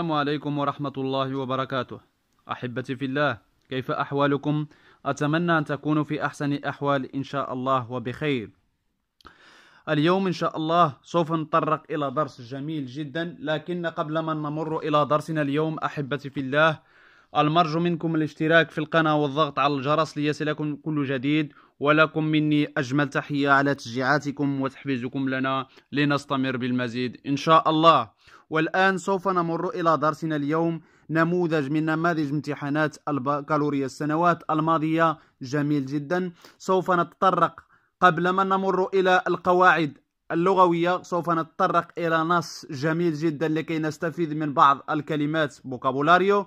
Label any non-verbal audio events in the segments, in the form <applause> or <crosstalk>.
السلام عليكم ورحمة الله وبركاته أحبتي في الله كيف أحوالكم؟ أتمنى أن تكونوا في أحسن الأحوال إن شاء الله وبخير اليوم إن شاء الله سوف نتطرق إلى درس جميل جدا لكن قبل ما نمر إلى درسنا اليوم أحبتي في الله المرجو منكم الاشتراك في القناة والضغط على الجرس ليصلكم كل جديد ولكم مني أجمل تحية على تشجيعاتكم وتحفيزكم لنا لنستمر بالمزيد إن شاء الله والآن سوف نمر إلى درسنا اليوم نموذج من نماذج امتحانات البكالوريا السنوات الماضية جميل جدا سوف نتطرق قبل ما نمر إلى القواعد اللغوية سوف نتطرق إلى نص جميل جدا لكي نستفيد من بعض الكلمات بوكابولاريو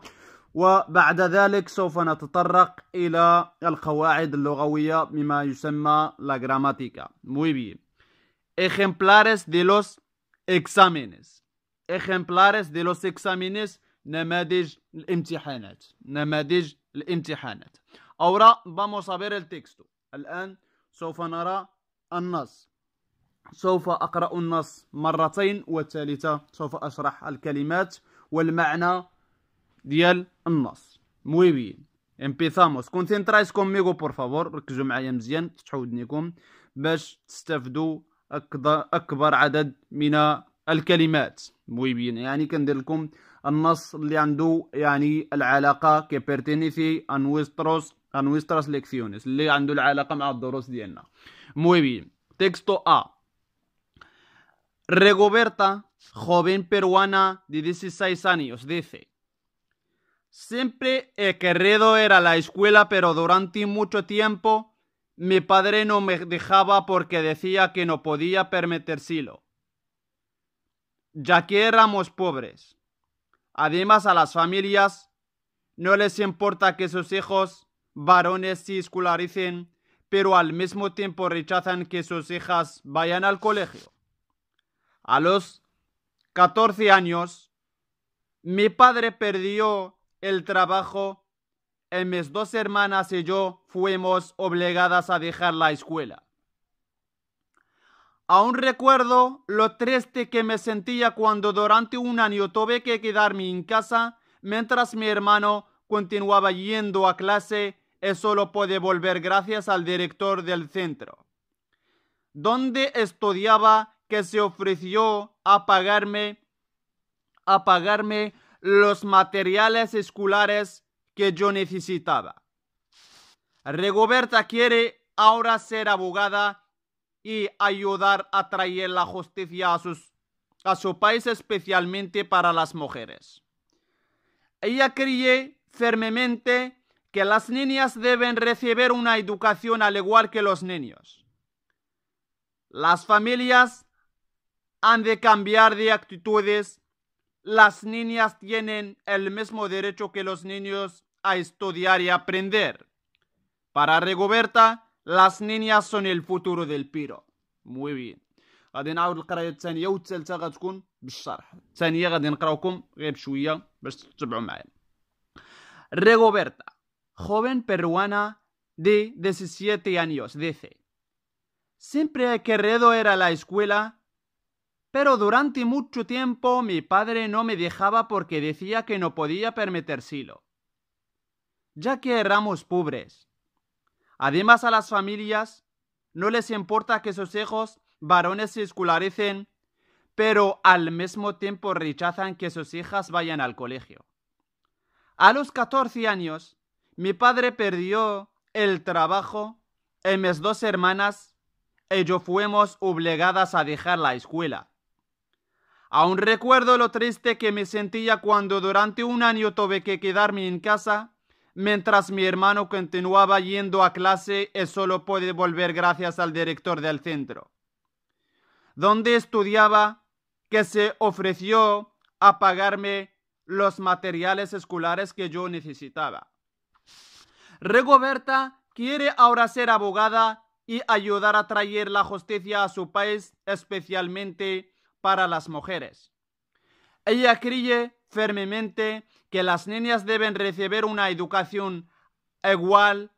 وبعد ذلك سوف نتطرق إلى القواعد اللغوية مما يسمى لغراماتيكا موي Muy bien. Ejemplares de los exámenes. اخمبلاريس دي لو سيكسامينيس نماذج الامتحانات نماذج الامتحانات اورا vamos a ver الان سوف نرى النص سوف اقرا النص مرتين والثالثه سوف اشرح الكلمات والمعنى ديال النص موي bien empezamos concentráis conmigo بور favor ركزوا معايا مزيان تفتحوا ودنيكم باش تستافدوا اكبر عدد من El que Muy bien. Yani, que le El texto que pertenece a nuestras lecciones. Le andu la maduros Muy bien. Texto A. Regoberta, joven peruana de 16 años, dice: Siempre he que ir era la escuela, pero durante mucho tiempo mi padre no me dejaba porque decía que no podía permitírselo ya que éramos pobres. Además a las familias no les importa que sus hijos varones se escolaricen, pero al mismo tiempo rechazan que sus hijas vayan al colegio. A los 14 años, mi padre perdió el trabajo y mis dos hermanas y yo fuimos obligadas a dejar la escuela. Aún recuerdo lo triste que me sentía cuando durante un año tuve que quedarme en casa mientras mi hermano continuaba yendo a clase Eso solo pude volver gracias al director del centro, donde estudiaba que se ofreció a pagarme, a pagarme los materiales escolares que yo necesitaba. Regoberta quiere ahora ser abogada y ayudar a traer la justicia a, sus, a su país, especialmente para las mujeres. Ella cree firmemente que las niñas deben recibir una educación al igual que los niños. Las familias han de cambiar de actitudes. Las niñas tienen el mismo derecho que los niños a estudiar y aprender. Para regoberta las niñas son el futuro del Piro. Muy bien. غادي joven peruana de 17 años dice Siempre he querido ir a la escuela pero durante mucho tiempo mi padre no me dejaba porque decía que no podía permitírselo ya que éramos pobres Además a las familias no les importa que sus hijos varones se escolaricen, pero al mismo tiempo rechazan que sus hijas vayan al colegio. A los 14 años, mi padre perdió el trabajo y mis dos hermanas y yo fuimos obligadas a dejar la escuela. Aún recuerdo lo triste que me sentía cuando durante un año tuve que quedarme en casa Mientras mi hermano continuaba yendo a clase, él solo puede volver gracias al director del centro, donde estudiaba, que se ofreció a pagarme los materiales escolares que yo necesitaba. Regoberta quiere ahora ser abogada y ayudar a traer la justicia a su país, especialmente para las mujeres. Ella cree firmemente que las niñas deben recibir una educación igual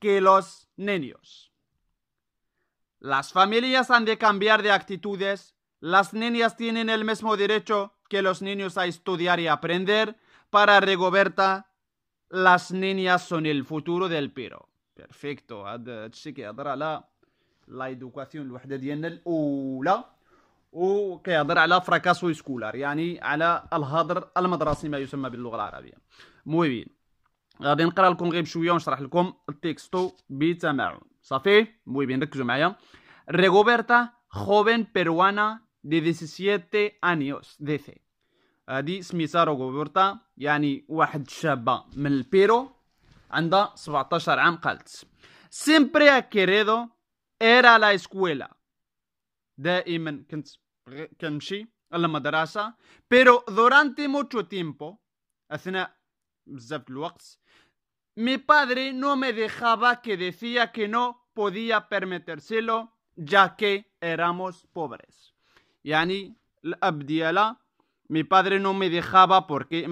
que los niños. Las familias han de cambiar de actitudes. Las niñas tienen el mismo derecho que los niños a estudiar y aprender. Para regoberta, las niñas son el futuro del Perú. Perfecto. Eh, la que la educación وكيهضر على فراكاسو سكولار يعني على الهضر المدرسي ما يسمى باللغه العربيه المهم غادي نقرا لكم غير بشويه ونشرح لكم التكستو بتمعن صافي المهم ركزوا معايا ريغوبرتا خوفن بيروانا دي 17 انيوس ديثي هادي سميتها روغوبرتا يعني واحد شابة من البيرو عندها 17 عام قالت سيمبري كيريدو era la escuela دائما كنت pero durante mucho tiempo mi padre no me dejaba que decía que no podía permitérselo ya que éramos pobres y abdila mi padre no me dejaba porque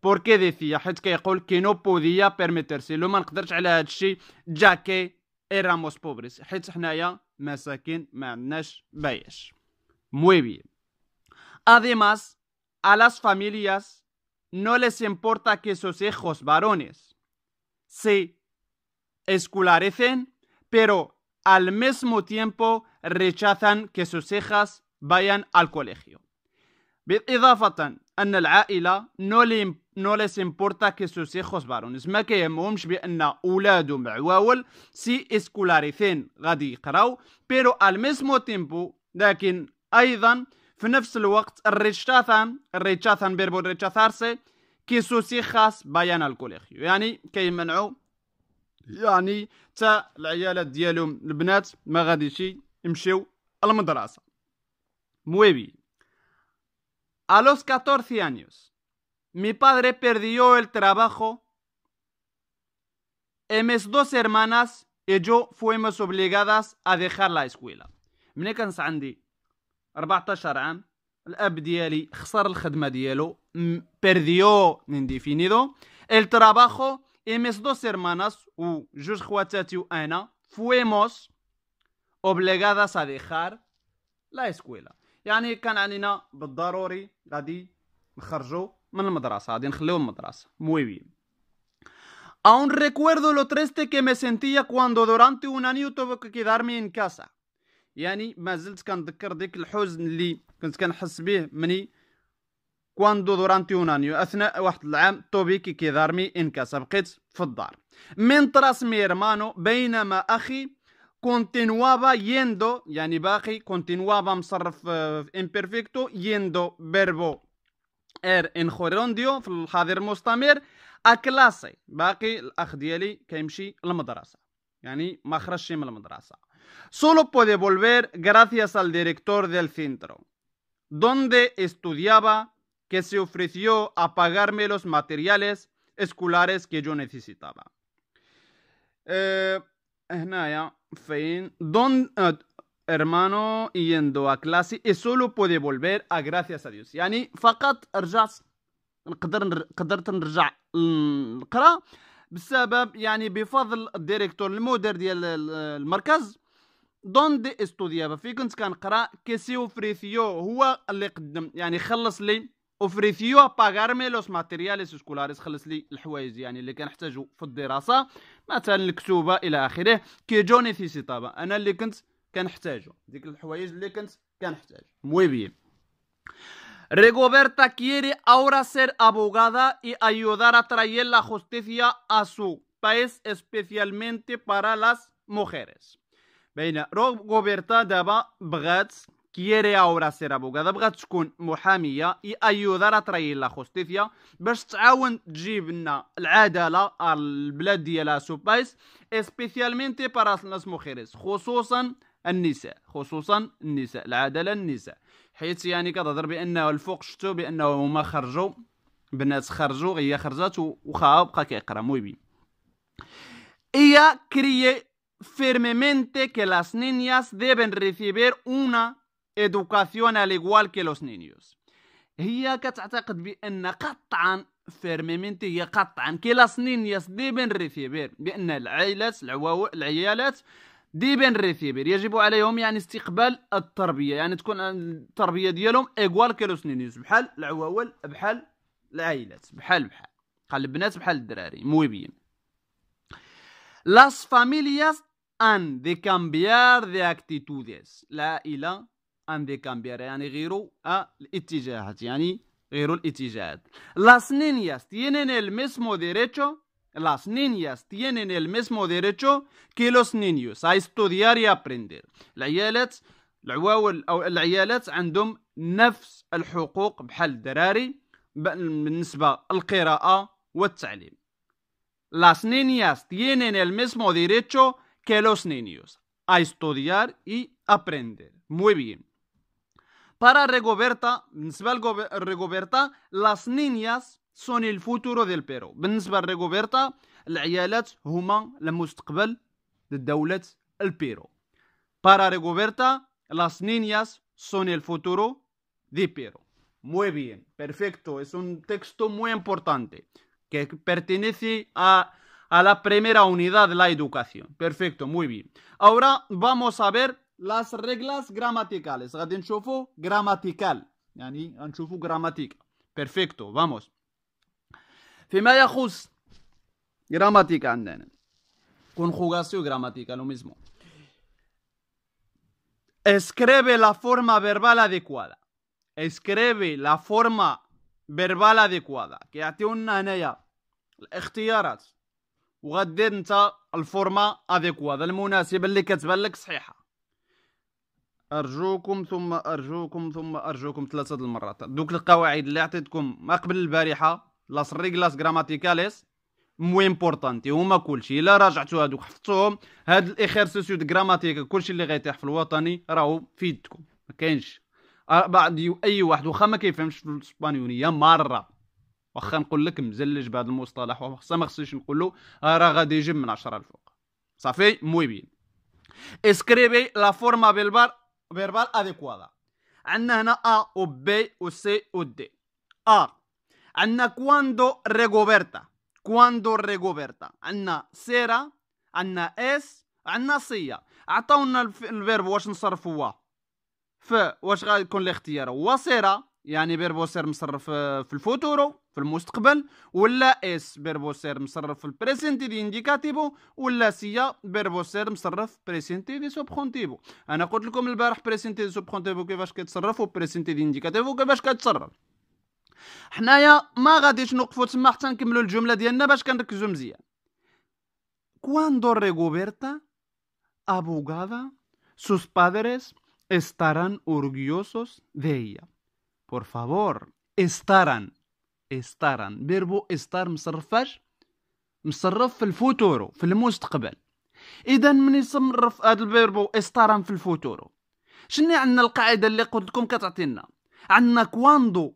porque decía que no podía permitérselo ya que éramos pobres حنايا مساكين ما muy bien además a las familias no les importa que sus hijos varones se escolarecen pero al mismo tiempo rechazan que sus hijas vayan al colegio بالإضافة أن no le importa نو ليس امبورتا كي سو سي خص بارون ما كيهمهمش بان اولادو معواول سي اسكولاريثين غادي يقراو بيرو ميسمو تيمبو لكن ايضا في نفس الوقت الريتشاثان الريتشاثان بيربو الريتشاثارسي كي سي خاص بيان الكوليجيو يعني كيمنعو يعني تا العيالات ديالهم البنات ما غاديش يمشيو المدرسه مويبي الوس 14 انيوس Mi padre perdió el trabajo. Mis dos hermanas y yo fuimos obligadas a dejar la escuela. من كنت عندي 14 عام الاب ديالي خسر الخدمه ديالو perdió indefinido el trabajo y mis dos hermanas u جوج خواتاتي fuimos obligadas a dejar la escuela kan كان علينا بالضروري غادي نخرجوا muy bien Aún recuerdo lo triste que me sentía cuando durante un año tuve que quedarme en casa. يعني ما زلت كنذكر ديك الحزن اللي كنت كنحس به مني كواندو دورانتي اونانيو اثناء واحد العام توبي كي كيدارمي ان كاسا بقيت في الدار من تراس ميرمانو بينما اخي كونتينوابا Er en Jorondio, a في baqi a clase diali kaymshi em madrasa solo puede volver gracias al director del centro donde estudiaba que se ofreció a pagarme los materiales escolares que yo necesitaba. هنايا eh, eh, hermano yendo a clase y solo puede volver a gracias a Dios يعني فقط رجعت نقدر قدرت نرجع نقرا بسبب يعني بفضل الديريكتور المدير ديال المركز دون دي استوديابا في كنت كنقرا كيسي اوفريثيو هو اللي قدم يعني خلص لي اوفريثيو باغارمي لوس ماتيرياليس سكولاريس خلص لي الحوايج يعني اللي كنحتاجو في الدراسه مثلا الكتوبه الى اخره كي جوني في طابا انا اللي كنت كنحتاجو ديك الحوايج اللي كنت كنحتاج موي بيان Rigoberta كيري اورا سير ابوغادا اي ayudar a traer la justicia a su país especialmente para las mujeres. بين روغوبرتا دابا بغات كيري اورا سير ابوغادا بغات تكون محاميه اي ايودار تري لا خوستيفيا باش تعاون تجيب لنا العداله البلاد ديالها سو بايس اسبيسيالمنتي بارا ناس مخيرس خصوصا النساء خصوصا النساء العداله النساء حيث يعني كتهضر بانه الفوق شتو بانه هما خرجوا بنات خرجوا هي خرجت وخا بقى كيقرا مويبي هي كريي firmemente كي لاس نينياس ديبن recibir una ادوكاسيون على ايغوال كي لوس نينيوس هي كتعتقد بان قطعا فيرميمنت هي قطعا كي لاس نينياس ديبن ريسيبير بان العائلات العواو العيالات ديبين ريسيفير يجب عليهم يعني استقبال التربيه يعني تكون التربيه ديالهم ايكوال كيلو سنينيس بحال العواول بحال العائلات بحال بحال قال البنات بحال الدراري مويبين لاس فاميلياس ان دي كامبيار دي اكتيتوديس العائله ان دي كامبيار يعني غيروا الاتجاهات يعني غيروا الاتجاهات لاس نينياس تينين الميسمو ديريتشو Las niñas tienen el mismo derecho que los niños a estudiar y aprender. Las niñas tienen el mismo derecho que los niños a estudiar y aprender. Muy bien. Para Rigoberta, las niñas son el futuro del pero. Para العيالات هما las niñas son el futuro de Perú. Muy bien, perfecto. Es un texto muy importante que pertenece a, a, la primera unidad de la educación. Perfecto, muy bien. Ahora vamos a ver las reglas gramaticales. Gramatical. Perfecto, vamos. فيما يخص جراماتيكا عندنا conjugación gramática, lo mismo. Escribe la forma verbal adecuada. Escribe la forma verbal adecuada. كيعطيونا هنايا الاختيارات وغدير انت الفورما اديكوادا المناسبه اللي كتبان لك صحيحه ارجوكم ثم ارجوكم ثم ارجوكم ثلاثه المرات دوك القواعد اللي عطيتكم ما قبل البارحه لاس ريغلاس غراماتيكاليس مو بورطانتي هما كلشي الا راجعتو هادوك حفظتوهم هاد الاخرسيسيو د غراماتيك كلشي اللي غيطيح في الوطني راهو في يدكم ما كاينش بعد اي واحد واخا ما كيفهمش في الاسبانيونيه مره واخا نقول لك مزلج بهذا المصطلح واخا ما خصنيش نقول له راه غادي يجيب من 10 الفوق صافي موي بين اسكريبي لا فورما بالبار فيربال اديكوادا عندنا هنا ا و بي و سي و دي ا عندنا كواندو ريغوبرتا كواندو ريغوبرتا عندنا سيرا عندنا اس عندنا سيا عطاونا الفيرب واش نصرفوه ف واش غيكون الاختيار هو سيرا يعني بيربو سير مصرف في الفوتورو في المستقبل ولا اس بيربو سير مصرف في البريسنتي دي انديكاتيفو ولا سيا بيربو سير مصرف بريسنتي دي سوبخونتيفو انا قلت لكم البارح بريسنتي دي سوبخونتيفو كيفاش كيتصرف وبريسنتي دي انديكاتيفو كيفاش كتصرف حنايا ما غاديش نوقفوا تما حتى نكملوا الجمله ديالنا باش كنركزوا مزيان كواندو ريغوبرتا ابوغادا sus padres estarán orgullosos de ella por favor estarán estarán verbo estar مصرفاش مصرف في الفوتورو في المستقبل اذا من يصرف هذا الفيربو استارا في الفوتورو شنو عندنا القاعده اللي قلت لكم كتعطينا عندنا كواندو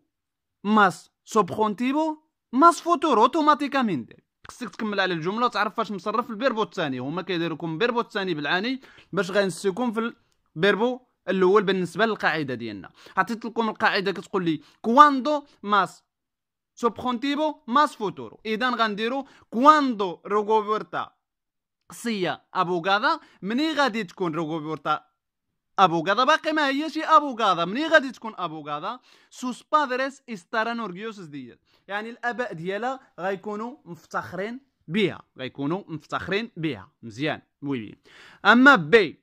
ماس سوبخونتيبو ماس فوتور اوتوماتيكامينت خصك تكمل على الجمله وتعرف فاش مصرف في البيربو الثاني هما لكم بيربو الثاني بالعاني باش غينسيكم في البيربو الاول بالنسبه للقاعده ديالنا عطيت لكم القاعده كتقول لي كواندو ماس سوبخونتيبو ماس فوتورو اذا غنديرو كواندو روغوبرتا سيا ابوغادا مني غادي تكون روغوبرتا abogada. باقي ma hiyeşi abogada. غادي تكون tkun abogada. سوس padres istaran orgiyosuz ديال يعني الاباء ديالها غيكونوا مفتخرين بها غيكونوا مفتخرين بها مزيان وي اما بي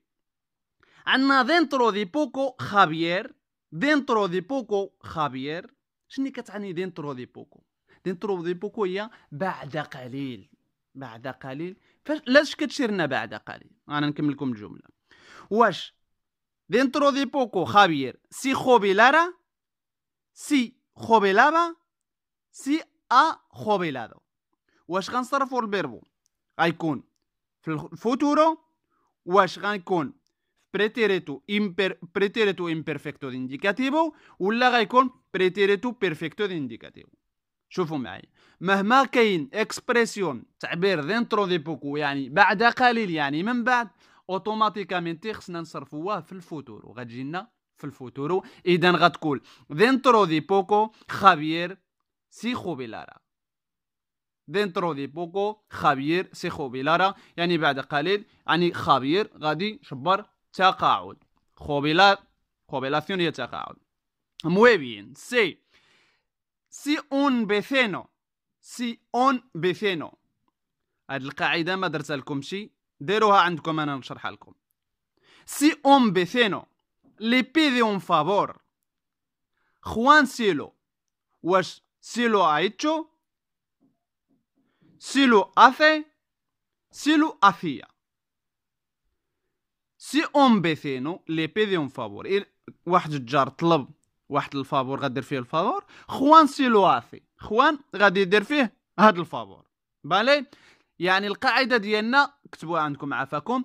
عندنا دينترو دي بوكو خابيير دينترو دي بوكو خابيير شنو كتعني دينترو دي بوكو دينترو دي بوكو هي بعد قليل بعد قليل فاش لاش كتشير لنا بعد قليل انا نكمل لكم الجمله واش Dentro de poco, Javier, si jovelara, si jovelaba, si ha jovelado. Washgan por el verbo. Aikun. Futuro. Washgan con. Pretérito, imper, imperfecto de indicativo. Ulla gaikun. Pretérito perfecto de indicativo. شوفوا معي que hay? اكسبريسيون تعبير دنترو دي de يعني بعد قليل يعني من اوتوماتيكامنت خصنا نصرفوه في الفوتور وغتجي لنا في الفوتور اذا غتقول دينترو دي بوكو خابير سيخو بيلارا دينترو دي بوكو خابير سيخو بيلارا يعني بعد قليل يعني خابير غادي شبر تقاعد خوبيلار خوبيلاسيون هي تقاعد موي بيان سي سي اون بيثينو سي اون بيثينو هاد القاعده ما درتها شي ديروها عندكم انا نشرحها لكم سي اون بيثينو لي بيدي اون فابور خوان سيلو واش سيلو ايتشو سيلو افي سيلو افيا سي اون بيثينو لي بيدي اون فابور واحد الجار طلب واحد الفابور غدير فيه الفابور خوان سيلو افي خوان غادي يدير فيه هاد الفابور بالي يعني القاعده ديالنا كتبوها عندكم عافاكم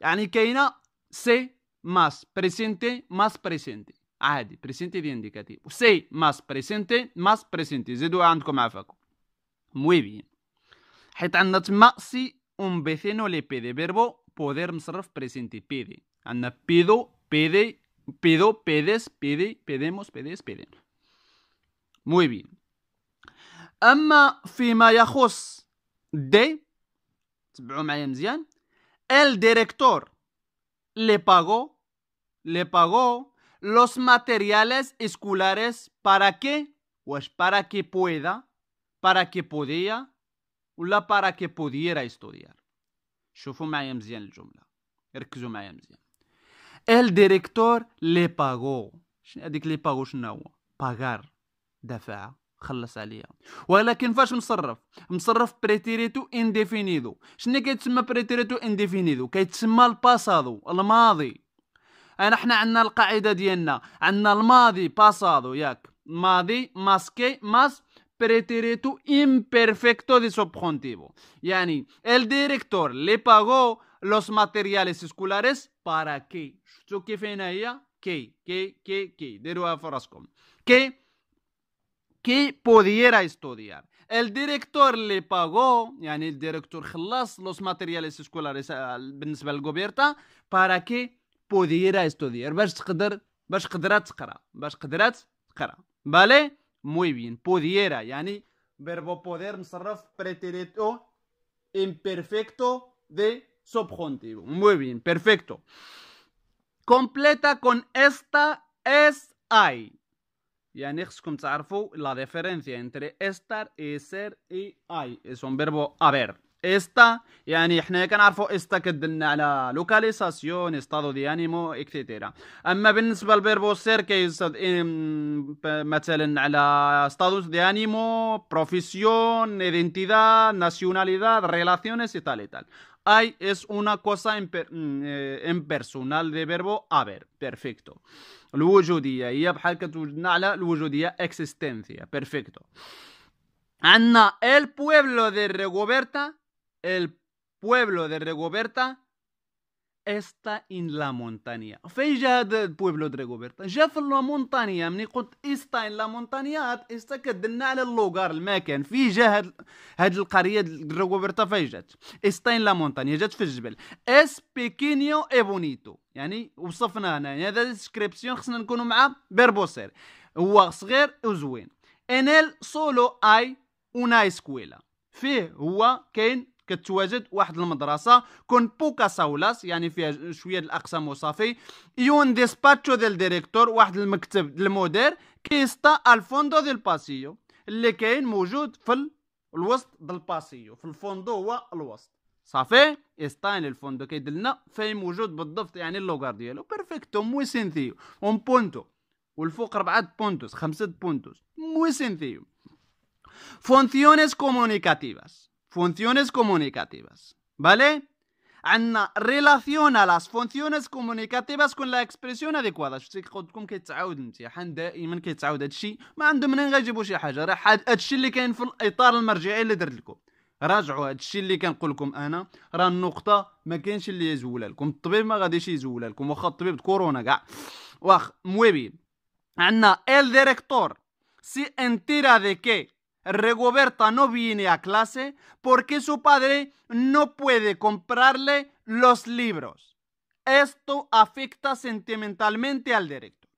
يعني كاينه سي ماس بريسينتي ماس بريسينتي عادي بريسينتي دي انديكاتيف سي ماس بريسينتي ماس بريسينتي زيدوها عندكم عافاكم موي حيت عندنا تما سي اون بيثينو لي دي فيربو بودير مصرف بريسينتي بيدي عندنا بيدو بيدي بيدو بيديس بيدي بيديموس بيديس بيدي موي اما فيما يخص دي تبعوا معايا مزيان el director le pagó le pagó los materiales escolares para que واش para que pueda para que podía ولا para que pudiera estudiar شوفوا معايا مزيان الجمله ركزوا معايا مزيان el director le pagó هذيك لي باغو شنو هو باغار دفع خلص عليا ولكن فاش مصرف مصرف بريتيريتو انديفينيدو شنو كيتسمى بريتيريتو انديفينيدو كيتسمى الباسادو الماضي انا حنا عندنا القاعده ديالنا عندنا الماضي باسادو ياك ماضي ماسكي ماس بريتيريتو امبيرفيكتو دي subjuntivo. يعني الديريكتور director le pagó los سكولاريس escolares para que. شفتوا كيفين هي؟ كي كي كي كي ديروها في راسكم. كي que pudiera estudiar. El director le pagó, yani el director los materiales escolares al gobierno para que pudiera estudiar ¿Vale? Muy bien. قدرات تقرا باش pudiera yani, verbo poder مصرف pretérito imperfecto de subjuntivo. Muy bien, perfecto. Completa con esta es hay. Y anex con la diferencia entre estar y ser y hay. Es un verbo haber. Esta, y anex con esta que la localización, estado de ánimo, etc. Amma bensba al verbo ser que es, el estado estado de ánimo, profesión, identidad, nacionalidad, relaciones y tal y tal. Hay es una cosa en mm, eh, personal de verbo haber. Perfecto. الوجودية هي بحال كتوجدنا existencia. Perfecto. ana el pueblo de regoberta. el pueblo de regoberta. استا ان لا مونتانيا في جا بويبلو دي جا في لا مونتانيا ملي قلت استا ان لا مونتانيا استا كدلنا على اللوغار المكان في جا هاد, هاد القريه دي ريغوبرتا جات استا ان لا مونتانيا جات في الجبل اس بيكينيو اي بونيتو يعني وصفنا هنا يعني هذا ديسكريبسيون خصنا نكونوا مع بيربوسير هو صغير وزوين انيل سولو اي اوناي سكويلا فيه هو كاين كتواجد واحد المدرسه كون بوكا ساولاس يعني فيها شويه الاقسام وصافي يون ديسباتشو ديال ديريكتور واحد المكتب المدير كيستا الفوندو ديال باسيو اللي كاين موجود في الوسط ديال الباسيو في الفوندو هو الوسط صافي استاين الفوندو كيدلنا لنا فين موجود بالضبط يعني اللوغار ديالو بيرفكتو موي سينثيو اون بونتو والفوق ربعة بونتوس خمسة بونتوس موي سينثيو فونسيونيس كومونيكاتيفاس funciones comunicativas, ¿vale? عندنا ريلاسيون لاس فونكسيونز كومونيكاتيفاس كون لا اكسبريسيون اديكوات شفتي كون كيتعاود الامتحان دائما كيتعاود هادشي ما عندهم منين غيجيبوا شي حاجه راه هادشي اللي كاين في الاطار المرجعي اللي درت لكم راجعوا هادشي اللي كنقول لكم انا راه النقطه ما كاينش اللي يزولها لكم الطبيب ما غاديش يزولها لكم واخا الطبيب كورونا كاع واخ مويبي عندنا ال ديريكتور سي انتيرا دي كي regoberta no viene a clase porque su padre no puede comprarle los libros. Esto afecta sentimentalmente al director.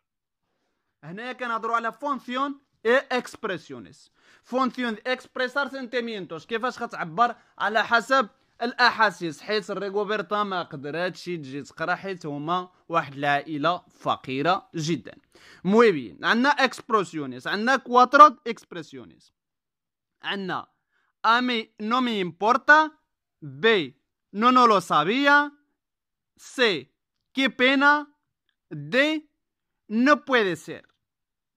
En que la función e expresiones. Función de expresar sentimientos. ¿Qué vas a hacer? A la hasab, el ahasis. Hez Rigoberta ma kdrat shi jiz krahit huma wahd la faqira jiddan. Muy bien. Anna expresiones. Anna cuatro expresiones. عندنا أمي نو مي إمبورتا بي نو نو لو سابيا سي كي بينا دي نو بويدي سير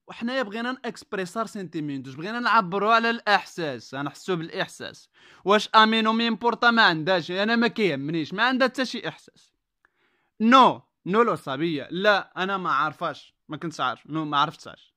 وحنا بغينا نكسبريسار سنتيمنتوس بغينا نعبروا على الاحساس نحسو بالاحساس واش امينو امبورتا ما عندهاش انا ما كيهمنيش ما عندها حتى شي احساس نو نو لو سابيا لا انا ما عارفاش ما كنتش عارف نو ما عرفتش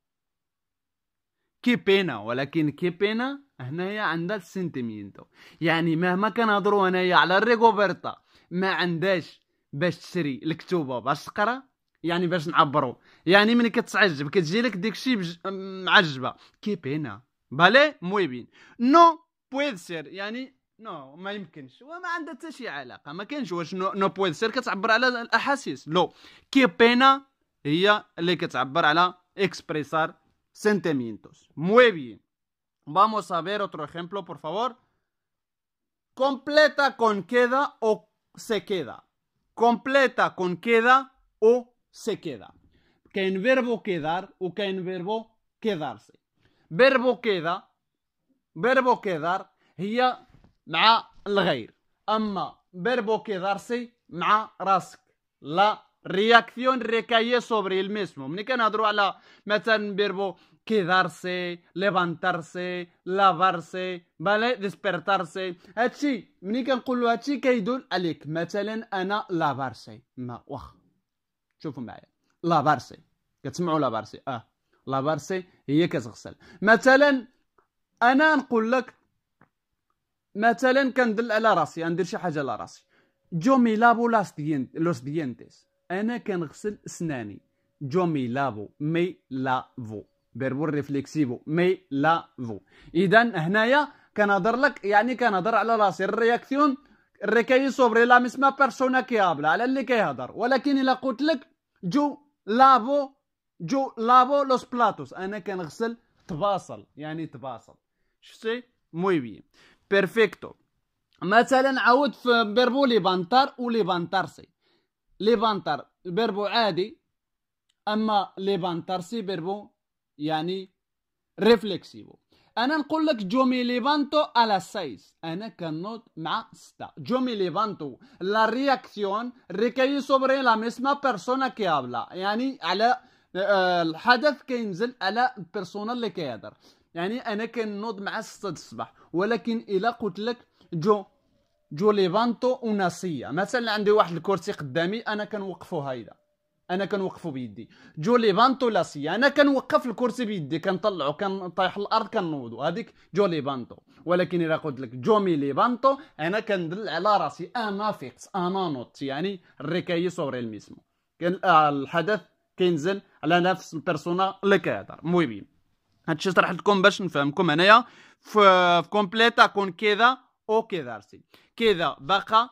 كي بينا ولكن كي بينا هنايا عندها السنتيمينتو يعني مهما كنهضروا هنايا على الريغوبرتا ما عندهاش باش تشري الكتوبه باش تقرا يعني باش نعبروا يعني ملي كتعجب كتجي لك شي بج... معجبه كي بينا بالي موي بين نو بويد سير يعني نو ما يمكنش وما عندها حتى شي علاقه ما كاينش واش نو, نو بويد سير كتعبر على الاحاسيس لو كي بينا هي اللي كتعبر على اكسبريسار سنتيمينتوس موي بين Vamos a ver otro ejemplo, por favor. Completa con queda o se queda. Completa con queda o se queda. Que en verbo quedar o que en verbo quedarse. Verbo queda, verbo quedar, ella مع الغير. Ama, verbo quedarse na راسك. La reacción recae sobre el mismo. que a على مثلا verbo quedarse, levantarse, lavarse, vale, despertarse. هادشي ملي كنقولوا هادشي كيدل عليك مثلا انا لافارسي ما واخ شوفوا معايا لافارسي كتسمعوا لافارسي اه لافارسي هي كتغسل مثلا انا نقول لك مثلا كندل على راسي ندير شي حاجه على راسي جو مي لافو لاس دينت لوس دينتس انا كنغسل اسناني جو مي لافو مي لافو فيرب ريفليكسيفو مي لا فو اذا هنايا كنهضر لك يعني كنهضر على راسي الرياكسيون ريكاي سوبري لا ميسما بيرسونا كيابلا على اللي كيهضر ولكن الا قلت لك جو لافو جو لافو لوس بلاطوس انا كنغسل تباصل يعني تباصل شفتي موي بي بيرفيكتو مثلا عاود في بيربو بانتارسي لي بانتار بيربو عادي اما بانتارسي بيربو يعني ريفلكسيفو انا نقول لك جومي ليفانتو على 6 انا كنوض مع 6 جومي ليفانتو لا رياكسيون ريكاي سوبري لا ميسما بيرسونا كي هابلا يعني على آه، الحدث كينزل على البيرسونا اللي كيهضر يعني انا كنوض مع 6 الصباح ولكن الا قلت لك جو جو ليفانتو وناسيه مثلا عندي واحد الكرسي قدامي انا كنوقفو هايدا انا كنوقفو بيدي جولي بانتو لاسي انا كنوقف الكرسي بيدي كنطلعو كنطيح الارض كنوضو هذيك جولي بانتو ولكن الا قلت لك جومي لي بانتو انا كندل على راسي انا فيكس انا نوت يعني الركاي سوري الميسمو آه، الحدث كينزل على نفس البيرسونا اللي كيهضر المهم هادشي شرحت لكم باش نفهمكم انايا في كومبليتا كون كذا او كذا سي كذا بقى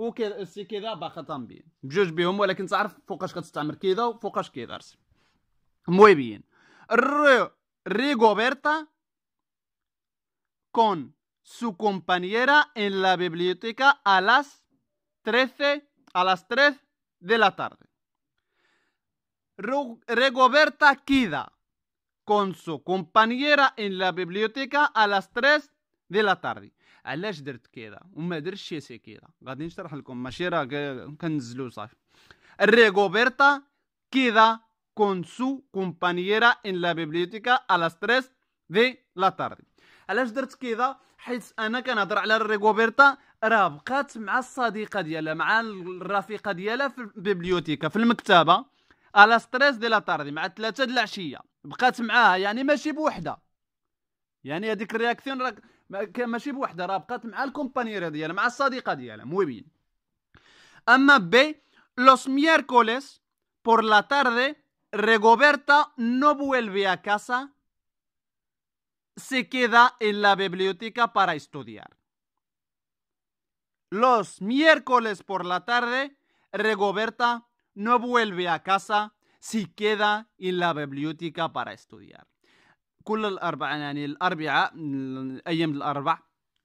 وكي كذا باقا طامبين بجوج بهم muy bien فوقاش كتستعمل que se Muy bien? Regoberta con su compañera en la biblioteca a las 13 a las 3 de la tarde. Regoberta queda con su compañera en la biblioteca a las 3 de la tarde. علاش درت كذا وما درتش شي كذا غادي نشرح لكم ماشي راه كنزلو صافي الريغوبرتا كذا كون سو كومبانييرا ان لا بيبليوتيكا على ستريس دي لا تاردي علاش درت كذا حيت انا كنهضر على ريغوبرتا راه بقات مع الصديقه ديالها مع الرفيقه ديالها في البيبليوتيكا في المكتبه على ستريس دي لا تاردي مع الثلاثه د العشيه بقات معاها يعني ماشي بوحده يعني هذيك الرياكسيون راك كان ماشي بوحده راه de los miércoles por la tarde Regoberta no vuelve a casa se queda en la biblioteca para estudiar los miércoles por la tarde Regoberta no vuelve a casa se queda en la biblioteca para estudiar كل الاربع يعني الاربعاء ايام الاربع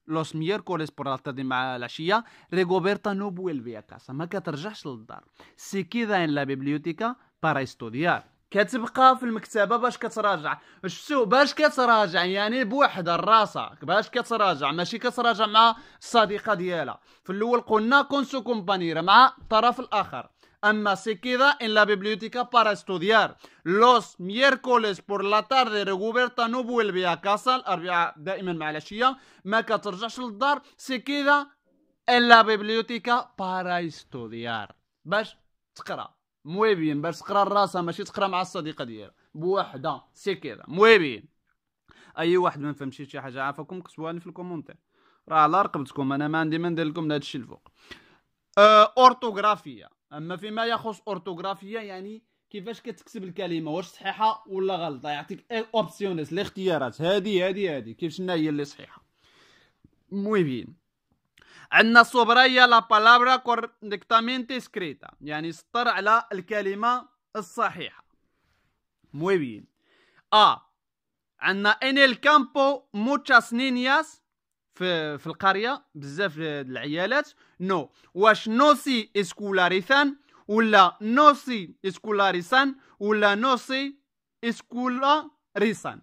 لوس ميركوليس por la مع العشية ريغوبرتا نو vuelve كاسا ما كترجعش للدار سي كي ان لا بيبليوتيكا بارا استوديار كتبقى في المكتبة باش كتراجع شفتو باش كتراجع يعني بوحدة راسها باش كتراجع ماشي كتراجع مع الصديقة ديالها في الاول قلنا كونسو كومبانيرا مع الطرف الاخر Ana se queda en la biblioteca para estudiar. Los miércoles por la tarde Rigoberta no vuelve a casa الأربعاء دائما مع العشية ما كترجعش للدار se queda en la biblioteca para estudiar باش تقرا موي بين باش تقرا راسها ماشي تقرا مع الصديقه ديالها بوحدها سي كذا بين اي واحد ما فهمش شي حاجه عافاكم كتبوها في الكومونتير راه على رقبتكم انا ما عندي ما ندير لكم هذا الشيء الفوق أه اورتوغرافيه اما فيما يخص اورتوغرافيه يعني كيفاش كتكتب الكلمه واش صحيحه ولا غلطه يعطيك اوبسيونيس الاختيارات هذه هذه هذه كيف شنا هي اللي صحيحه muy عندنا عندنا هي لا بالابرا كورنكتامنتي سكريتا يعني سطر على الكلمة الصحيحة موي بيان ا عندنا ان الكامبو موتشاس نينياس في في القريه بزاف العيالات نو واش نوسي اسكولاريثان ولا نوسي اسكولاريسان ولا نوسي ريسان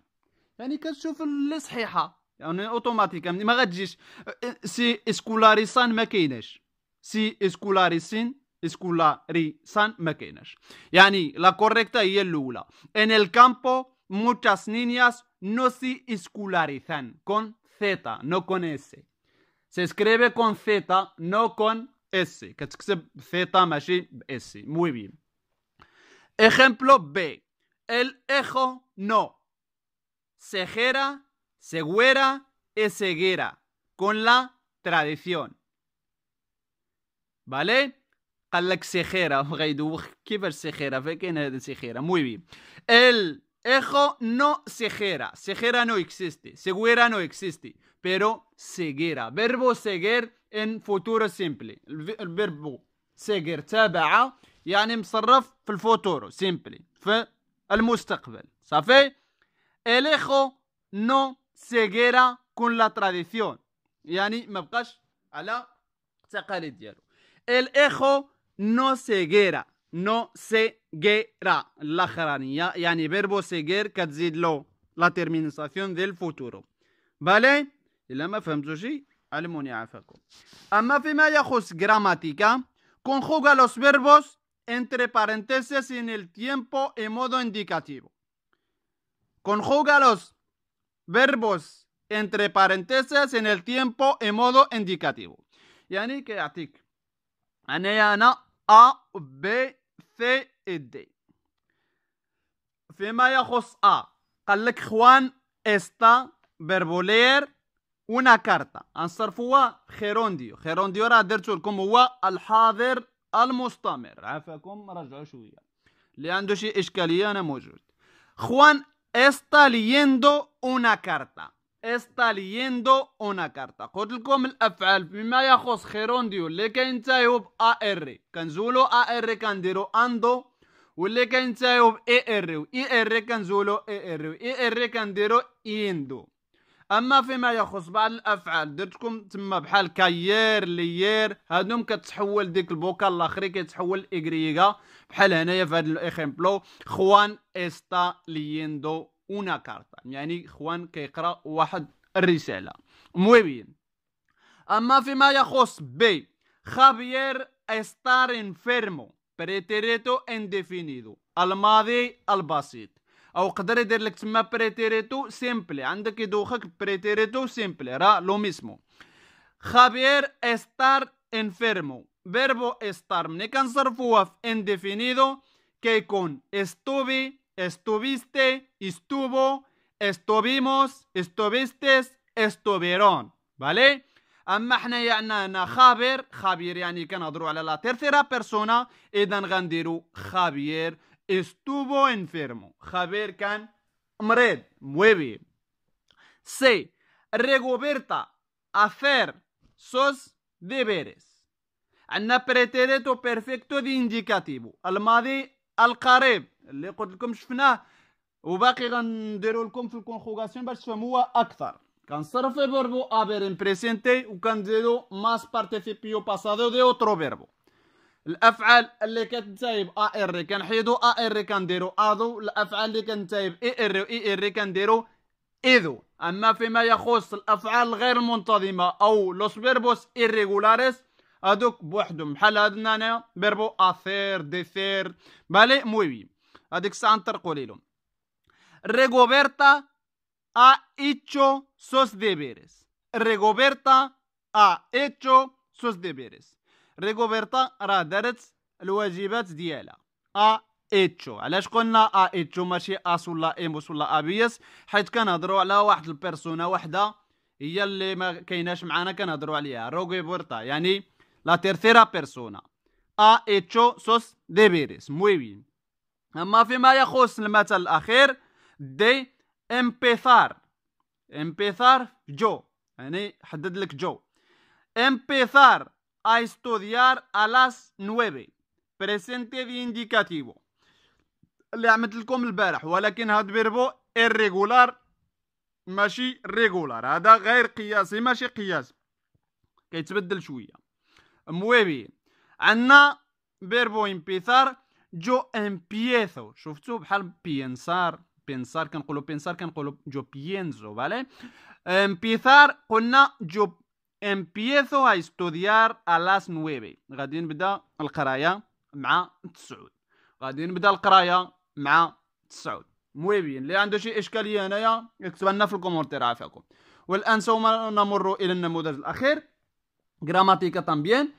يعني كتشوف اللي صحيحه يعني اوتوماتيك يعني ما غاتجيش سي اسكولاريسان ما كايناش سي اسكولاريسين اسكولاريسان ما كايناش يعني لا كوريكتا هي الاولى ان الكامبو muchas niñas no se escularizan con Z, no con S. Se escribe con Z, no con S. Z, es S. Muy bien. Ejemplo B. El ejo no. Sejera, següera, es ceguera. Con la tradición. ¿Vale? قال la <laughs> ¿Qué Muy يدوخ كيفاش Ejo no sejera. Sejera no existe. Segura no existe. Pero seguera. Verbo ceguer en futuro simple. El verbo seguir. تابع Yani مصرف في futuro simple. في المستقبل. El ejo no seguera con la tradición. Yani Me ala على التقاليد El ejo no seguera no la y Yani verbo seguir, lo La terminación del futuro. ¿Vale? Y la فهمتوا almunia gramática, conjuga los verbos entre paréntesis en el tiempo en modo indicativo. Conjuga los verbos entre paréntesis en el tiempo en modo indicativo. ¿qué que Ana A B في دي فيما يخص أ قال لك خوان إستا بربولير ونا كارتا انصرف هو خيرونديو خيرونديو راه درتو لكم هو الحاضر المستمر عافاكم رجعوا شويه اللي عنده شي اشكاليه انا موجود خوان استا ليندو una كارتا استاليندو اون كارتا قلت لكم الافعال بما يخص خيرونديو اللي كينتهيو ب ا ار كنزولو ار كنديرو اندو واللي كينتهيو ب اي ار و اي ار كنزولو اي ار و اي ار كنديرو ايندو اما فيما يخص بعض الافعال درتكم تما بحال كاير ليير هادوم كتحول ديك البوكا الاخري كيتحول ايغريغا بحال هنايا في هاد الاكزامبلو خوان استا ليندو Una carta. Muy bien. Amafi maya jos. B. Javier estar enfermo. Pretereto indefinido. Almade albasit. Aokdare de lexima pretérito simple. Ande que dujak pretereto simple. Era lo mismo. Javier estar enfermo. Verbo estar. Me cansar fuaf indefinido. Que con estuve. Estuviste, estuvo, estuvimos, estuvistes, estuvieron, ¿vale? A más que a Javier, Javier ya ni La tercera persona, edan gandiru. Javier estuvo enfermo. Javier can mred, mueve, se regoberta. hacer sus deberes. Ana pretérito perfecto de indicativo. Almadí al caré. اللي قلت لكم شفناه وباقي غنديروا لكم في الكونخوغاسيون باش تفهموها اكثر كنصرف في فيربو ابير امبريسينتي وكنديرو ماس بارتيسيبيو باسادو دي اوترو فيربو الافعال اللي كتنتهي ب ا ار كنحيدو ا ار كنديرو ادو الافعال اللي كتنتهي ب ار اي ار كنديرو اذو اما فيما يخص الافعال غير المنتظمه او لوس فيربوس ايريغولاريس هادوك بوحدهم بحال هادنا انا اثير ديثير بالي موي هذيك الساعه نطرقوا ريغوبرتا ا hecho سوس ديبيريس ريغوبرتا ا hecho سوس ديبيريس ريغوبرتا راه دارت الواجبات ديالها ا ايتشو علاش قلنا ا ايتشو ماشي اس ولا ايموس ولا ابيس حيت كنهضروا على واحد البيرسونا وحده هي اللي ما كايناش معانا كنهضروا عليها روغيبورتا يعني لا تيرثيرا بيرسونا ا ايتشو سوس ديبيريس موي بيان أما فيما يخص المثل الأخير دي امبيثار امبيثار جو يعني حدد لك جو empezar a استوديار الاس نويبي بريسنتي دي انديكاتيفو indicativo اللي عملت لكم البارح ولكن هاد فيربو irregular ماشي ريغولار هذا غير قياسي ماشي قياسي كيتبدل شويه مويبي عندنا فيربو امبيثار جو امبيثو شفتو بحال بينسار بينسار كنقولو بينسار كنقولو جو بينزو فالي امبيثار قلنا جو امبيثو هاي estudiar a las غادي نبدا القرايه مع تسعود غادي نبدا القرايه مع تسعود مويبين اللي عنده شي اشكاليه هنايا يكتب لنا في الكومونتير عافاكم والان سوف نمر الى النموذج الاخير جراماتيكا تامبيان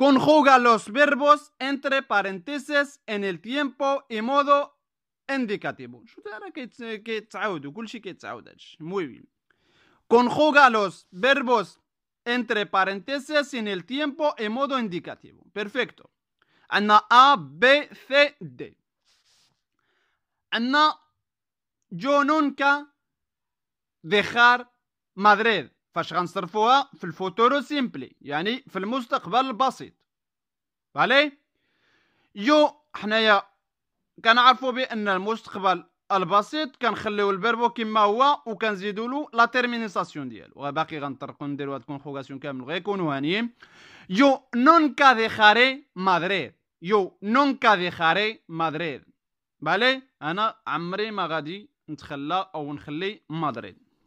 Conjuga los verbos entre paréntesis en el tiempo y modo indicativo. Muy bien. Conjuga los verbos entre paréntesis en el tiempo y modo indicativo. Perfecto. Ana A, B, C, D. Ana, yo nunca dejar Madrid. فاش غنصرفوها في الفوتورو سيمبلي يعني في المستقبل البسيط فالي يو حنايا كنعرفوا بان المستقبل البسيط كنخليو الفيربو كما هو وكنزيدوا له لا تيرمينيساسيون ديالو وباقي غنطرقوا نديروا هاد الكونخوغاسيون كامل غيكونو هانيين يو نون خاري مدريد يو نون كاديخاري مدريد بالي انا عمري ما غادي نتخلى او نخلي مدريد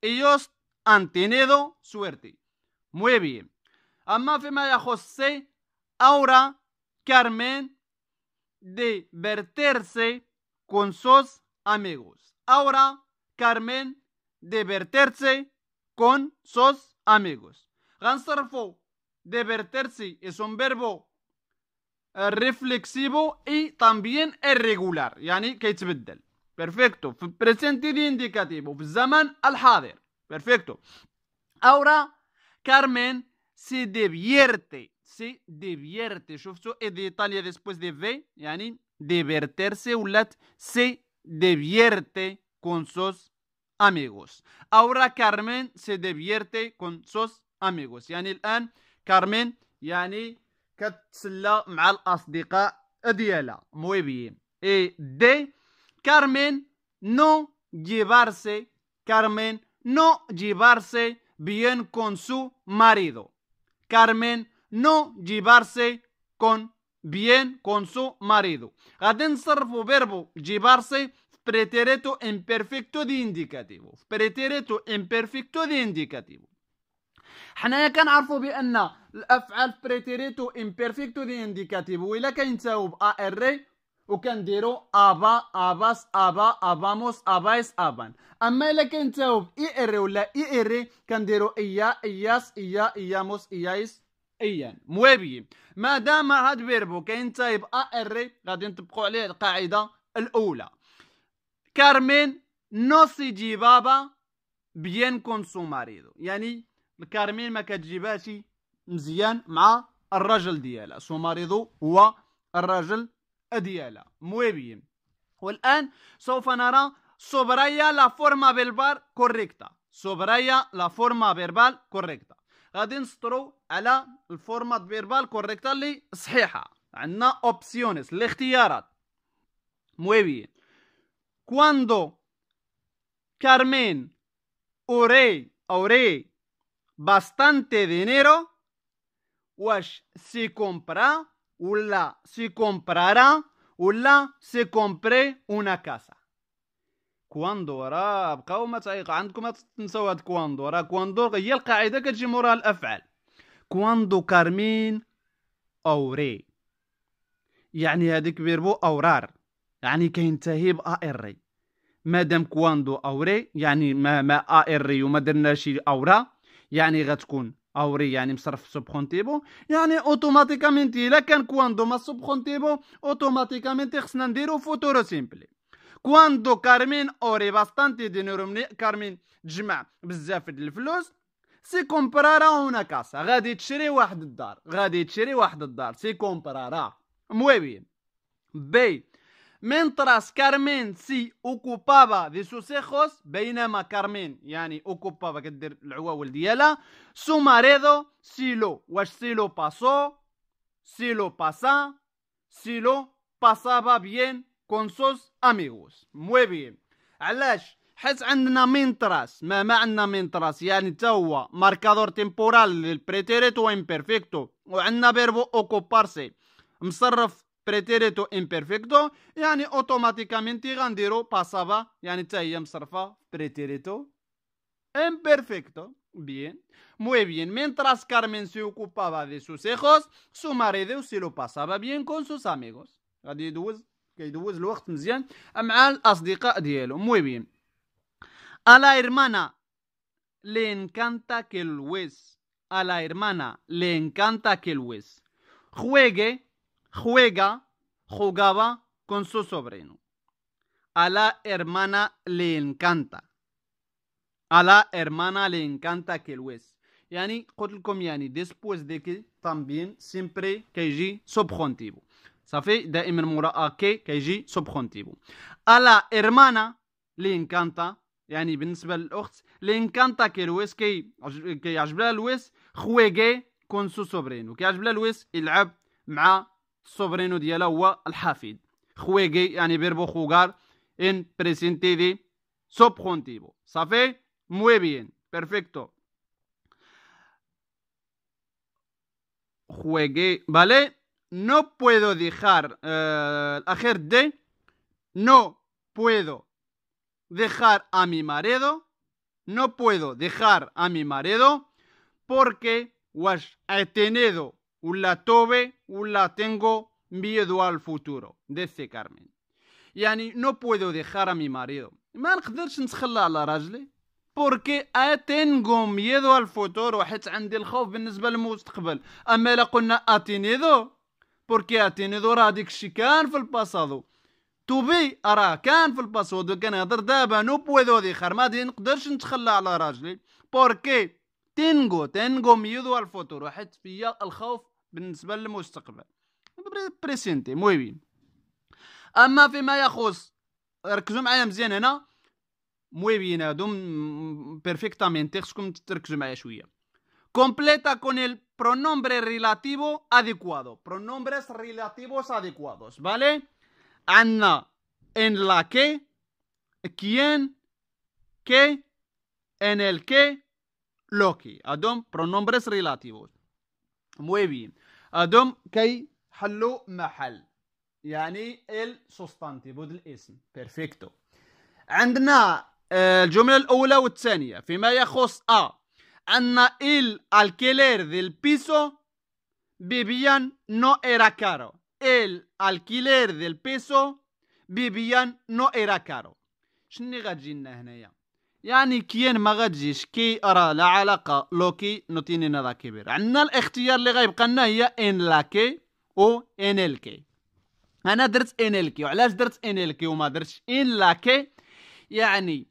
ellos han tenido suerte muy bien ahora Carmen de verterse con sus amigos ahora Carmen de verterse con sus amigos ganzarfo de verterse es un verbo eh, reflexivo y también irregular, yani كيتبدل perfecto presente indicativo Zaman al Hader. perfecto ahora Carmen se divierte se divierte شفتوا Es de Italia después de V yani divertirse ulat se divierte con sus amigos ahora Carmen se divierte con sus amigos Yani, An Carmen. Yani كتسلى Mal Azdika adiela Muy bien. Y eh, de Carmen, no llevarse, Carmen, no llevarse bien con su marido. Carmen, no llevarse con bien con su marido. Adensarfo verbo llevarse pretérito imperfecto de indicativo pretérito imperfecto de indicativo حنايا كنعرفوا بان الافعال بريتيريتو امبيرفيكتو دي انديكاتيف ولا a وكنديرو ابا اباس ابا اباموس ابايس ابان اما الا كنتاو اي ار ولا اي ار كنديرو ايا اياس ايا اياموس ايايس موابي ما مادام هاد فيربو كاين تايب ا ار غادي نطبقوا عليه القاعده الاولى كارمين نو سي جي بابا بيان كون سو ماريدو يعني كارمين ما كتجيبهاش مزيان مع الرجل ديالها سو ماريدو هو الرجل día muy bien sorá soraya la forma verbal correcta soraya la forma verbal correcta adentro a la forma verbal correcta le ce las opciones lesia muy bien cuando carmen orey ahora bastante dinero wash si compra ولا سي كومبرارا ولا سي كومبري اونا كاسا كواندو راه بقاو ما تعيق عندكم تنساو هاد كواندو راه كواندو هي القاعده كتجي موراها الافعال كواندو كارمين اوري يعني هذيك فيربو اورار يعني كينتهي باري مادام كواندو اوري يعني ما ما اري وما درناش اورا يعني غتكون اوري يعني مصرف سوبخونتيبو يعني اوتوماتيكامنت الا كان كواندو ما سوبخونتيبو اوتوماتيكامنت خصنا نديرو فوتورو سيمبلي كواندو كارمين اوري باستانتي دي مني كارمين تجمع بزاف د الفلوس سي كومبرارا هنا كاسا غادي تشري واحد الدار غادي تشري واحد الدار سي كومبرارا مويبين بي mientras كارمين سي اوكوبابا دي سوس hijos بينما كارمين يعني اوكوبابا كدير العواول ديالها سو ماريدو سيلو واش سيلو باسو سيلو باسا سيلو باسابا بيان كون سوس اميغوس موي بيان علاش حيت عندنا مينتراس ما معنى عندنا مينتراس يعني تا هو ماركادور تيمبورال للبريتيريتو امبيرفيكتو وعندنا بيربو اوكوبارسي مصرف pretérito imperfecto, yani automáticamente Gandero pasaba, yani Tayyam Sarfa, pretérito imperfecto. Bien, muy bien. Mientras Carmen se ocupaba de sus hijos, su marido se lo pasaba bien con sus amigos. Muy bien. a la hermana le encanta que Luis a la hermana le encanta que Luis juegue juega, jugaba con su sobrino. A la hermana le encanta. A la hermana le encanta que lo es. Yani, yani, después de que también siempre que subjuntivo. Safi, de inmemora a que que subjuntivo. A la hermana le encanta. Yani, بالنسبه le encanta que lo es que que juegue con su sobrino. Que ajbla lo es su sobrino la al hafid. Juegué, juegue el verbo jugar en presente de subjuntivo ¿Sabe? muy bien perfecto juegue vale no puedo dejar eh, de no puedo dejar a mi marido no puedo dejar a mi marido porque he tenido ولا توبة ولا tengo miedo al futuro dice Carmen يعني no puedo dejar a mi marido ما نقدرش نتخلى على راجلي بوركي اتينغو ميدو الفوتور حيت عندي الخوف بالنسبه للمستقبل اما الا قلنا اتينيدو بوركي اتينيدو راه ديك الشيء كان في الباسادو توبي راه كان في الباسادو كنهضر دابا نو بويدو دي خير ما نقدرش نتخلى على راجلي بوركي تينغو تينغو ميدو الفوتور حيت فيا الخوف presente muy bien muy bien perfectamente completa con el pronombre relativo adecuado pronombres relativos adecuados vale ana, en la que quién qué, en el que lo que pronombres relativos muy bien ادوم كي حلو محل يعني السوستانتيف الاسم بيرفكتو عندنا آه، الجملة الأولى والثانية فيما يخص أ أن إل الكيلير ذي البيسو بيبيان نو إيرا كارو إل الكيلير ذي البيسو بيبيان نو إيرا كارو شني لنا هنايا يعني كيان ما غاتجيش كي راه لا علاقه لوكي نوتيني نضا كبير عندنا الاختيار اللي غيبقى لنا هي ان لاكي او ان ال كي انا درت ان ال كي وعلاش درت ان ال كي وما درتش ان لاكي يعني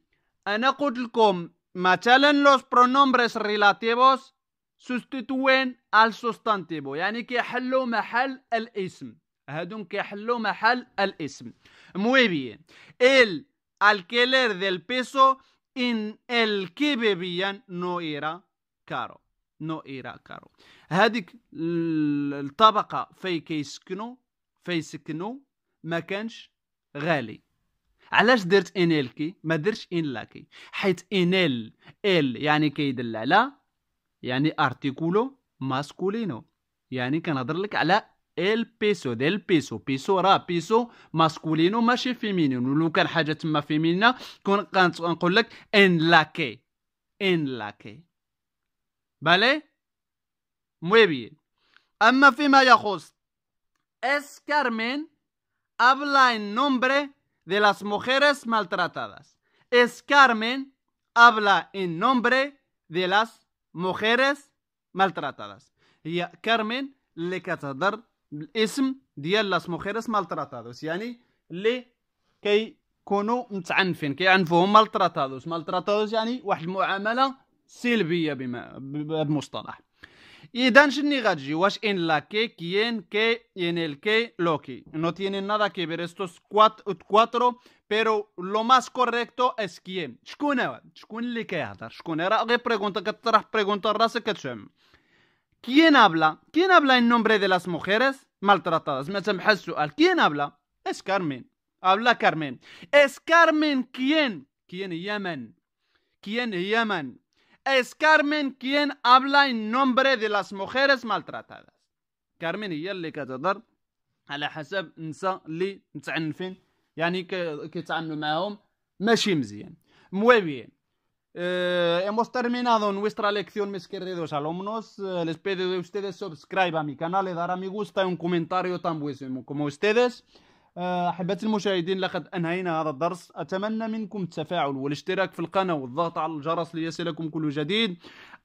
انا قلت لكم مثلا لوس برونومبرس ريلاتيفوس سوستيتوين ال سوستانتيفو يعني كيحلوا محل الاسم هادو كيحلوا محل الاسم موي ال الكيلر ديال بيسو إن الكببيا نو إيرا كارو نو إيرا كارو هذيك الطبقة في كيسكنو في سكنو ما كانش غالي علاش درت انيلكي ما درتش ان لاكي حيت انيل ال يعني كيدل على يعني ارتيكولو ماسكولينو يعني كنهضر لك على el peso del piso piso ra piso masculino En femenino que. hajat, حاجه تما con, كون نقول لك que, en la que, muy bien Es carmen. habla en nombre de las mujeres maltratadas Es Carmen. habla en nombre de las mujeres maltratadas Y Carmen. le catadar. الاسم ديال لاس موخيرس مالتراتادوس يعني اللي كيكونوا متعنفين كيعنفوهم مالتراتادوس مالتراتادوس يعني واحد المعامله سلبيه بما بهذا المصطلح اذا شني غتجي واش ان لا كي كيين كي ين ال كي لوكي no tienen nada que كوات اوت كواترو بيرو لو ماس كوريكتو اس كيين شكون هو شكون اللي كيهضر شكون راه غير بريغونتا كطرح بريغونتا راسك كتشم ¿Quién habla? ¿Quién habla en nombre de las mujeres maltratadas? ¿Quién habla? Es Carmen. Habla Carmen. Es Carmen quién? ¿Quién Yemen? ¿Quién Yemen? Es Carmen quien habla en nombre de las mujeres maltratadas. Carmen y le كتهضر على حسب النساء اللي متعنفين Eh, hemos terminado nuestra lección, mis queridos alumnos. Eh, les pido de ustedes subscribe a mi canal y dar a mi gusta y un comentario tan buenísimo como ustedes. احبتي المشاهدين لقد انهينا هذا الدرس اتمنى منكم التفاعل والاشتراك في القناه والضغط على الجرس ليصلكم كل جديد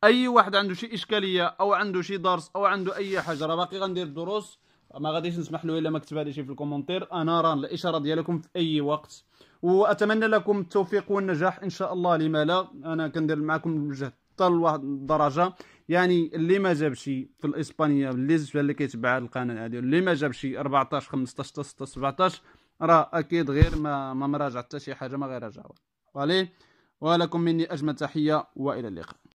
اي واحد عنده شي اشكاليه او عنده شي درس او عنده اي حاجه راه باقي غندير دروس ما غاديش نسمح له الا ما كتبها لي شي في الكومنتير انا راه الاشاره ديالكم في اي وقت واتمنى لكم التوفيق والنجاح ان شاء الله لما لا انا كندير معكم الجهد حتى لواحد الدرجه يعني اللي ما جابش في الاسبانيه اللي اللي كيتبع القناه هذه اللي ما جابش 14 15 16 17 راه اكيد غير ما ما مراجع حتى شي حاجه ما غير راجعوا ولكم مني اجمل تحيه والى اللقاء